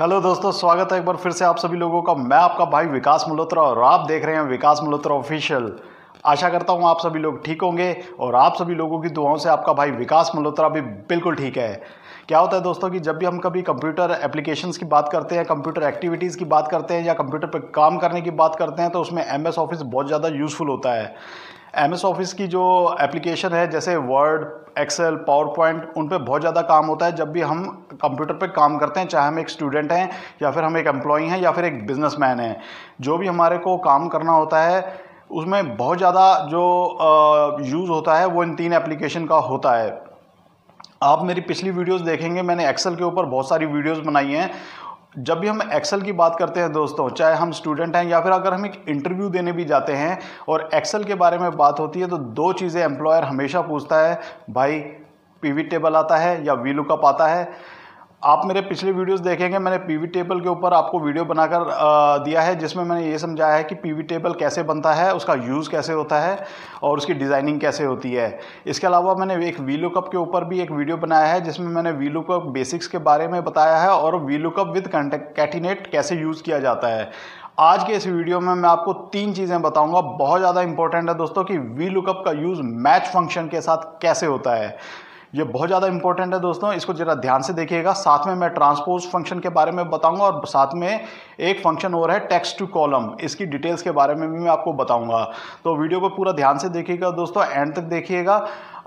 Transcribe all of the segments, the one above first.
hello दोस्तों स्वागत है एक बार फिर से आप सभी लोगों का मैं आपका भाई विकास मल्होत्रा और आप देख रहे हैं विकास मल्होत्रा ऑफिशियल आशा करता हूँ आप सभी लोग ठीक होंगे और आप सभी लोगों की दुआओं से आपका भाई विकास मल्होत्रा भी बिल्कुल ठीक है क्या होता है दोस्तों कि जब भी हम कभी कंप्यूटर एप्लीकेशंस की बात करते हैं कंप्यूटर एक्टिविटीज़ की बात करते हैं या कंप्यूटर पर काम करने की बात करते हैं तो उसमें एम एस ऑफिस बहुत ज़्यादा यूज़फुल होता है एम एस ऑफिस की जो एप्लीकेशन है जैसे वर्ड एक्सेल पावर पॉइंट उन पर बहुत ज़्यादा काम होता है जब भी हम कंप्यूटर पर काम करते हैं चाहे हम एक स्टूडेंट हैं या फिर हम एक एम्प्लॉई हैं या फिर एक बिजनेसमैन हैं जो भी हमारे को काम करना होता है उसमें बहुत ज़्यादा जो यूज़ होता है वो इन तीन एप्लीकेशन का होता है आप मेरी पिछली वीडियोस देखेंगे मैंने एक्सेल के ऊपर बहुत सारी वीडियोस बनाई हैं जब भी हम एक्सेल की बात करते हैं दोस्तों चाहे हम स्टूडेंट हैं या फिर अगर हम एक इंटरव्यू देने भी जाते हैं और एक्सेल के बारे में बात होती है तो दो चीज़ें एम्प्लॉयर हमेशा पूछता है भाई पी टेबल आता है या वी लुकअप आता है आप मेरे पिछले वीडियोस देखेंगे मैंने पीवी टेबल के ऊपर आपको वीडियो बनाकर दिया है जिसमें मैंने ये समझाया है कि पीवी टेबल कैसे बनता है उसका यूज़ कैसे होता है और उसकी डिज़ाइनिंग कैसे होती है इसके अलावा मैंने एक वी लुकअप के ऊपर भी एक वीडियो बनाया है जिसमें मैंने वी लुकअप बेसिक्स के बारे में बताया है और वी लुकअप विद कैटिनेट कैसे यूज़ किया जाता है आज के इस वीडियो में मैं आपको तीन चीज़ें बताऊंगा बहुत ज़्यादा इंपॉर्टेंट है दोस्तों कि वी लुकअप का यूज़ मैच फंक्शन के साथ कैसे होता है ये बहुत ज़्यादा इंपॉर्टेंट है दोस्तों इसको जरा ध्यान से देखिएगा साथ में मैं ट्रांसपोज फंक्शन के बारे में बताऊंगा और साथ में एक फंक्शन और है टेक्स्ट टू कॉलम इसकी डिटेल्स के बारे में भी मैं आपको बताऊंगा तो वीडियो को पूरा ध्यान से देखिएगा दोस्तों एंड तक देखिएगा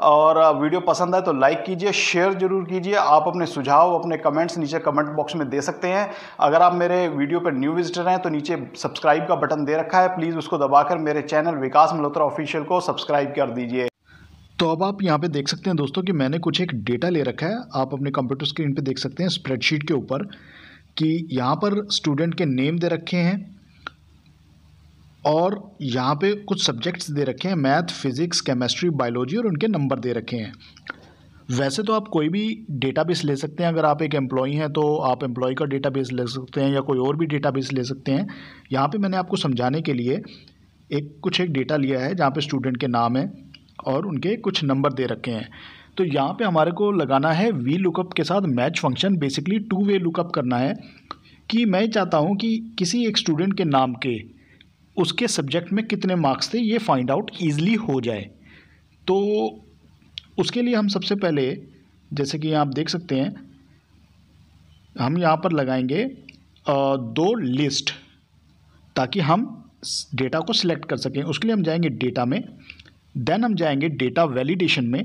और वीडियो पसंद आए तो लाइक कीजिए शेयर जरूर कीजिए आप अपने सुझाव अपने कमेंट्स नीचे कमेंट बॉक्स में दे सकते हैं अगर आप मेरे वीडियो पर न्यू विजिटर हैं तो नीचे सब्सक्राइब का बटन दे रखा है प्लीज़ उसको दबाकर मेरे चैनल विकास मल्होत्रा ऑफिशियल को सब्सक्राइब कर दीजिए तो अब आप यहाँ पे देख सकते हैं दोस्तों कि मैंने कुछ एक डेटा ले रखा है आप अपने कंप्यूटर स्क्रीन पे देख सकते हैं स्प्रेडशीट के ऊपर कि यहाँ पर स्टूडेंट के नेम दे रखे हैं और यहाँ पे कुछ सब्जेक्ट्स दे रखे हैं मैथ फिज़िक्स केमिस्ट्री बायोलॉजी और उनके नंबर दे रखे हैं वैसे तो आप कोई भी डेटा ले सकते हैं अगर आप एक एम्प्लॉई हैं तो आप एम्प्लॉय का डेटा ले सकते हैं या कोई और भी डेटा ले सकते हैं यहाँ पर मैंने आपको समझाने के लिए एक कुछ एक डेटा लिया है जहाँ पे स्टूडेंट के नाम हैं और उनके कुछ नंबर दे रखे हैं तो यहाँ पे हमारे को लगाना है वी लुकअप के साथ match function basically two way lookup करना है कि मैं चाहता हूँ कि किसी एक स्टूडेंट के नाम के उसके सब्जेक्ट में कितने मार्क्स थे ये फाइंड आउट ईजिली हो जाए तो उसके लिए हम सबसे पहले जैसे कि आप देख सकते हैं हम यहाँ पर लगाएंगे दो लिस्ट ताकि हम डेटा को सिलेक्ट कर सकें उसके लिए हम जाएंगे डेटा में देन हम जाएंगे डेटा वैलिडेशन में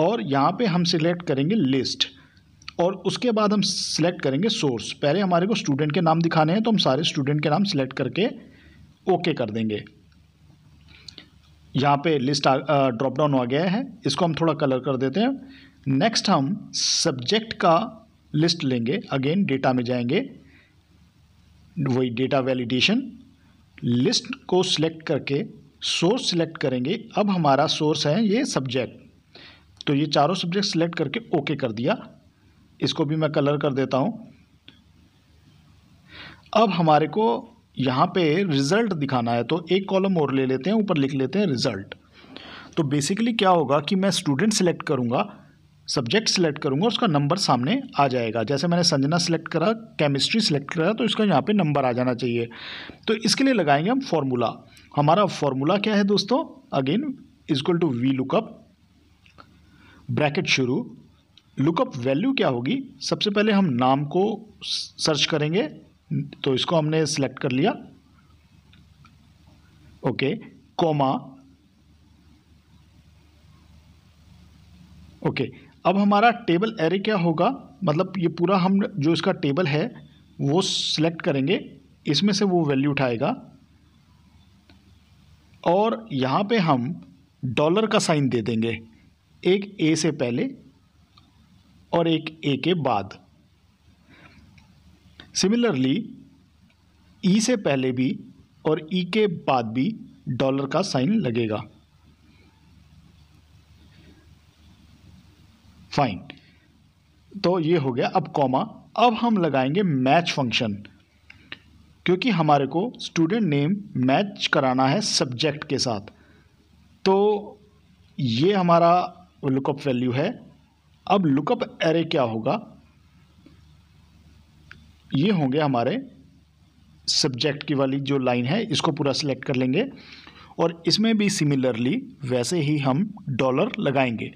और यहाँ पे हम सिलेक्ट करेंगे लिस्ट और उसके बाद हम सिलेक्ट करेंगे सोर्स पहले हमारे को स्टूडेंट के नाम दिखाने हैं तो हम सारे स्टूडेंट के नाम सिलेक्ट करके ओके कर देंगे यहाँ पे लिस्ट ड्रॉप डाउन आ गया है इसको हम थोड़ा कलर कर देते हैं नेक्स्ट हम सब्जेक्ट का लिस्ट लेंगे अगेन डेटा में जाएंगे वही डेटा वैलिडेशन लिस्ट को सिलेक्ट करके सोर्स सिलेक्ट करेंगे अब हमारा सोर्स है ये सब्जेक्ट तो ये चारों सब्जेक्ट सिलेक्ट करके ओके कर दिया इसको भी मैं कलर कर देता हूँ अब हमारे को यहाँ पे रिज़ल्ट दिखाना है तो एक कॉलम और ले लेते हैं ऊपर लिख लेते हैं रिज़ल्ट तो बेसिकली क्या होगा कि मैं स्टूडेंट सिलेक्ट करूँगा सब्जेक्ट सेलेक्ट करूँगा उसका नंबर सामने आ जाएगा जैसे मैंने संजना सेलेक्ट करा केमिस्ट्री सेलेक्ट करा तो इसका यहाँ पे नंबर आ जाना चाहिए तो इसके लिए लगाएंगे हम फॉर्मूला हमारा फॉर्मूला क्या है दोस्तों again equal to V lookup bracket शुरू लुकअप वैल्यू क्या होगी सबसे पहले हम नाम को सर्च करेंगे तो इसको हमने सेलेक्ट कर लिया ओके कॉमा ओके अब हमारा टेबल एरे क्या होगा मतलब ये पूरा हम जो इसका टेबल है वो सिलेक्ट करेंगे इसमें से वो वैल्यू उठाएगा और यहाँ पे हम डॉलर का साइन दे देंगे एक ए से पहले और एक ए के बाद सिमिलरली ई e से पहले भी और ई e के बाद भी डॉलर का साइन लगेगा फाइन तो ये हो गया अब कॉमा अब हम लगाएंगे मैच फंक्शन क्योंकि हमारे को स्टूडेंट नेम मैच कराना है सब्जेक्ट के साथ तो ये हमारा लुकअप वैल्यू है अब लुकअप एरे क्या होगा ये होंगे हमारे सब्जेक्ट की वाली जो लाइन है इसको पूरा सिलेक्ट कर लेंगे और इसमें भी सिमिलरली वैसे ही हम डॉलर लगाएंगे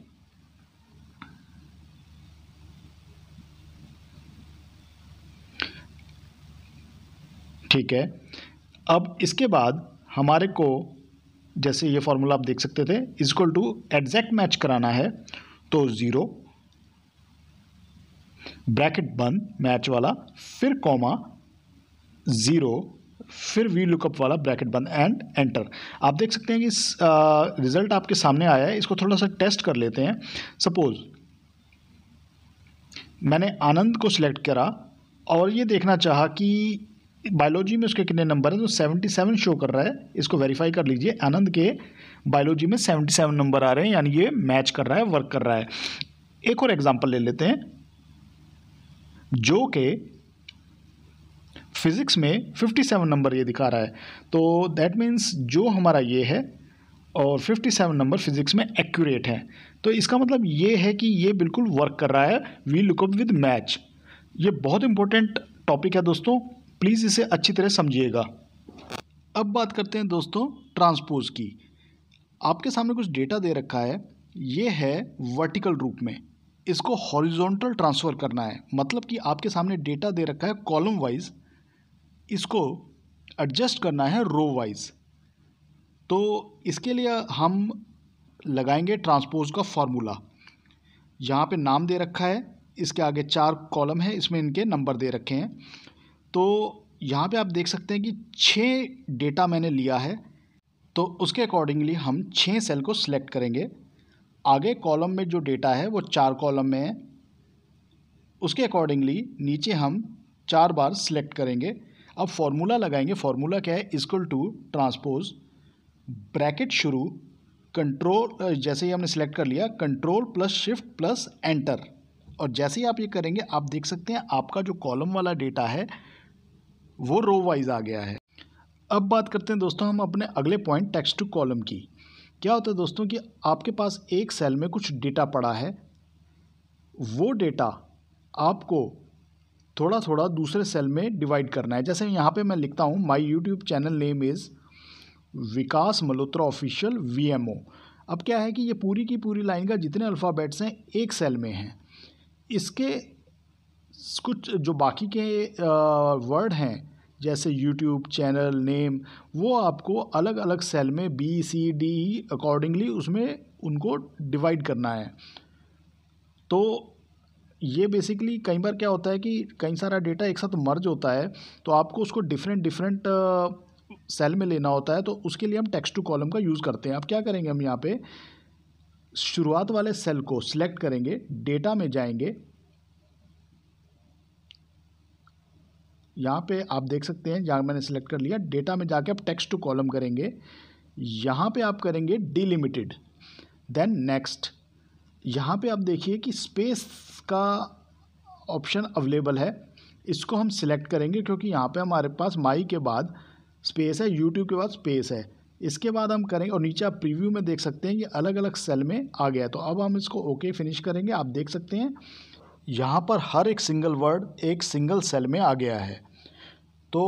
ठीक है अब इसके बाद हमारे को जैसे ये फार्मूला आप देख सकते थे इजक्ल टू एग्जैक्ट मैच कराना है तो ज़ीरो ब्रैकेट बंद मैच वाला फिर कॉमा ज़ीरो फिर वी लुकअप वाला ब्रैकेट बंद एंड एंटर आप देख सकते हैं कि इस रिज़ल्ट आपके सामने आया है इसको थोड़ा सा टेस्ट कर लेते हैं सपोज़ मैंने आनंद को सिलेक्ट करा और ये देखना चाहा कि बायोलॉजी में उसके कितने नंबर हैं तो सेवेंटी सेवन शो कर रहा है इसको वेरीफाई कर लीजिए आनंद के बायोलॉजी में सेवेंटी सेवन नंबर आ रहे हैं यानी ये मैच कर रहा है वर्क कर रहा है एक और एग्जाम्पल ले लेते हैं जो के फिज़िक्स में फिफ्टी सेवन नंबर ये दिखा रहा है तो दैट मीन्स जो हमारा ये है और 57 नंबर फिजिक्स में एक्यूरेट है तो इसका मतलब ये है कि ये बिल्कुल वर्क कर रहा है वी लुकअप विद मैच ये बहुत इंपॉर्टेंट टॉपिक है दोस्तों प्लीज़ इसे अच्छी तरह समझिएगा अब बात करते हैं दोस्तों ट्रांसपोज की आपके सामने कुछ डेटा दे रखा है ये है वर्टिकल रूप में इसको हॉरिजॉन्टल ट्रांसफ़र करना है मतलब कि आपके सामने डेटा दे रखा है कॉलम वाइज इसको एडजस्ट करना है रो वाइज तो इसके लिए हम लगाएंगे ट्रांसपोज का फार्मूला यहाँ पे नाम दे रखा है इसके आगे चार कॉलम है इसमें इनके नंबर दे रखे हैं तो यहाँ पे आप देख सकते हैं कि छः डेटा मैंने लिया है तो उसके अकॉर्डिंगली हम छः सेल को सिलेक्ट करेंगे आगे कॉलम में जो डेटा है वो चार कॉलम में है उसके अकॉर्डिंगली नीचे हम चार बार सिलेक्ट करेंगे अब फॉर्मूला लगाएंगे फार्मूला क्या है इजक्ल टू ट्रांसपोज ब्रैकेट शुरू कंट्रोल जैसे ही हमने सेलेक्ट कर लिया control plus shift plus enter और जैसे ही आप ये करेंगे आप देख सकते हैं आपका जो कॉलम वाला डेटा है वो रो वाइज आ गया है अब बात करते हैं दोस्तों हम अपने अगले पॉइंट टेक्स्ट टू कॉलम की क्या होता है दोस्तों कि आपके पास एक सेल में कुछ डेटा पड़ा है वो डेटा आपको थोड़ा थोड़ा दूसरे सेल में डिवाइड करना है जैसे यहाँ पे मैं लिखता हूँ my YouTube channel name is Vikas Malhotra official VMO अब क्या है कि ये पूरी की पूरी लाइन का जितने अल्फ़ाबेट्स हैं एक सेल में हैं इसके कुछ जो बाकी के वर्ड हैं जैसे यूट्यूब चैनल नेम वो आपको अलग अलग सेल में बी सी डी अकॉर्डिंगली उसमें उनको डिवाइड करना है तो ये बेसिकली कई बार क्या होता है कि कई सारा डेटा एक साथ मर्ज होता है तो आपको उसको डिफरेंट डिफरेंट सेल में लेना होता है तो उसके लिए हम टेक्स्ट टू कॉलम का यूज़ करते हैं अब क्या करेंगे हम यहाँ पे शुरुआत वाले सेल को सिलेक्ट करेंगे डेटा में जाएंगे यहाँ पे आप देख सकते हैं जहाँ मैंने सेलेक्ट कर लिया डेटा में जाके आप टेक्स्ट टू कॉलम करेंगे यहाँ पे आप करेंगे डिलिमिटेड देन नेक्स्ट यहाँ पे आप देखिए कि स्पेस का ऑप्शन अवेलेबल है इसको हम सिलेक्ट करेंगे क्योंकि यहाँ पे हमारे पास माई के बाद स्पेस है यूट्यूब के बाद स्पेस है इसके बाद हम करेंगे और नीचे आप प्रीव्यू में देख सकते हैं कि अलग अलग सेल में आ गया तो अब हम इसको ओके okay फिनिश करेंगे आप देख सकते हैं यहाँ पर हर एक सिंगल वर्ड एक सिंगल सेल में आ गया है तो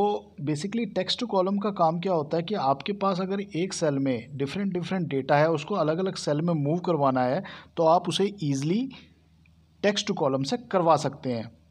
बेसिकली टेक्स्ट कॉलम का काम क्या होता है कि आपके पास अगर एक सेल में डिफरेंट डिफरेंट डेटा है उसको अलग अलग सेल में मूव करवाना है तो आप उसे ईजिली टेक्स्ट कॉलम से करवा सकते हैं